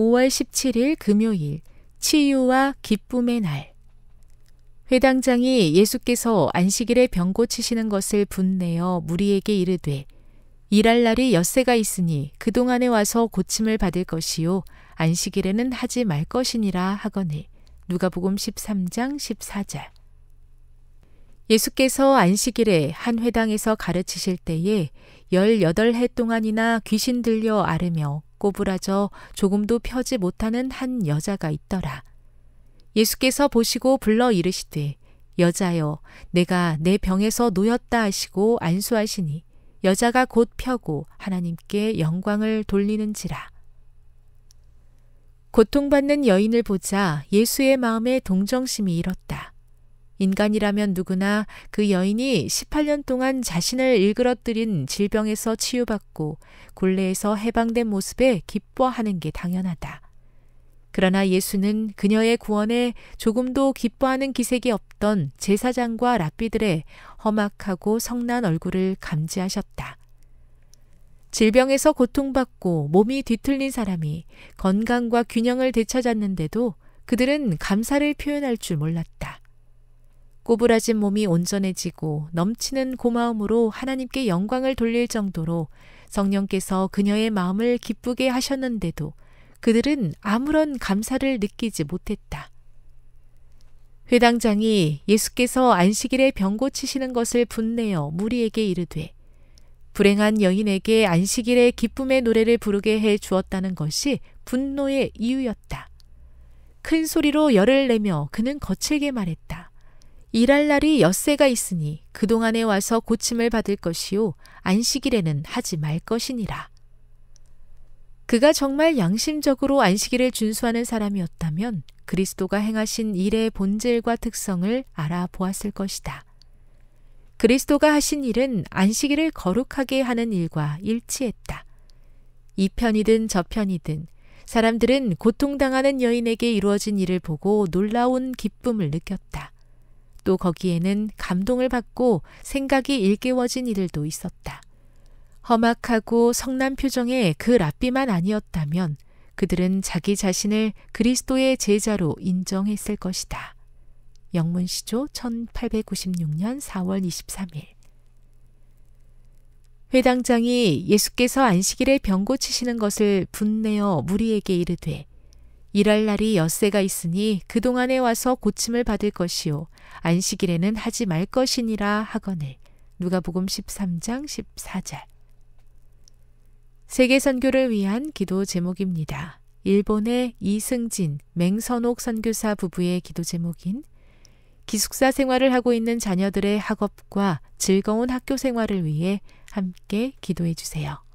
5월 17일 금요일 치유와 기쁨의 날 회당장이 예수께서 안식일에 병 고치시는 것을 분내어 무리에게 이르되 일할 날이 엿새가 있으니 그동안에 와서 고침을 받을 것이요 안식일에는 하지 말 것이니라 하거늘 누가복음 13장 14절 예수께서 안식일에 한 회당에서 가르치실 때에 18해 동안이나 귀신 들려 아르며 꼬부라져 조금도 펴지 못하는 한 여자가 있더라. 예수께서 보시고 불러 이르시되 여자여 내가 내 병에서 놓였다 하시고 안수하시니 여자가 곧 펴고 하나님께 영광을 돌리는지라. 고통받는 여인을 보자 예수의 마음에 동정심이 일었다. 인간이라면 누구나 그 여인이 18년 동안 자신을 일그러뜨린 질병에서 치유받고 굴레에서 해방된 모습에 기뻐하는 게 당연하다. 그러나 예수는 그녀의 구원에 조금도 기뻐하는 기색이 없던 제사장과 랍비들의 험악하고 성난 얼굴을 감지하셨다. 질병에서 고통받고 몸이 뒤틀린 사람이 건강과 균형을 되찾았는데도 그들은 감사를 표현할 줄 몰랐다. 꼬부라진 몸이 온전해지고 넘치는 고마움으로 하나님께 영광을 돌릴 정도로 성령께서 그녀의 마음을 기쁘게 하셨는데도 그들은 아무런 감사를 느끼지 못했다. 회당장이 예수께서 안식일에 병 고치시는 것을 분내어 무리에게 이르되 불행한 여인에게 안식일에 기쁨의 노래를 부르게 해 주었다는 것이 분노의 이유였다. 큰 소리로 열을 내며 그는 거칠게 말했다. 일할 날이 엿새가 있으니 그동안에 와서 고침을 받을 것이요 안식일에는 하지 말 것이니라. 그가 정말 양심적으로 안식일을 준수하는 사람이었다면 그리스도가 행하신 일의 본질과 특성을 알아보았을 것이다. 그리스도가 하신 일은 안식일을 거룩하게 하는 일과 일치했다. 이 편이든 저 편이든 사람들은 고통당하는 여인에게 이루어진 일을 보고 놀라운 기쁨을 느꼈다. 또 거기에는 감동을 받고 생각이 일깨워진 일들도 있었다. 험악하고 성난 표정의 그 랍비만 아니었다면 그들은 자기 자신을 그리스도의 제자로 인정했을 것이다. 영문시조 1896년 4월 23일. 회당장이 예수께서 안식일에 병 고치시는 것을 분내어 무리에게 이르되 일할 날이 엿새가 있으니 그동안에 와서 고침을 받을 것이요. 안식일에는 하지 말 것이니라 하거늘. 누가복음 13장 14절. 세계 선교를 위한 기도 제목입니다. 일본의 이승진, 맹선옥 선교사 부부의 기도 제목인 기숙사 생활을 하고 있는 자녀들의 학업과 즐거운 학교 생활을 위해 함께 기도해 주세요.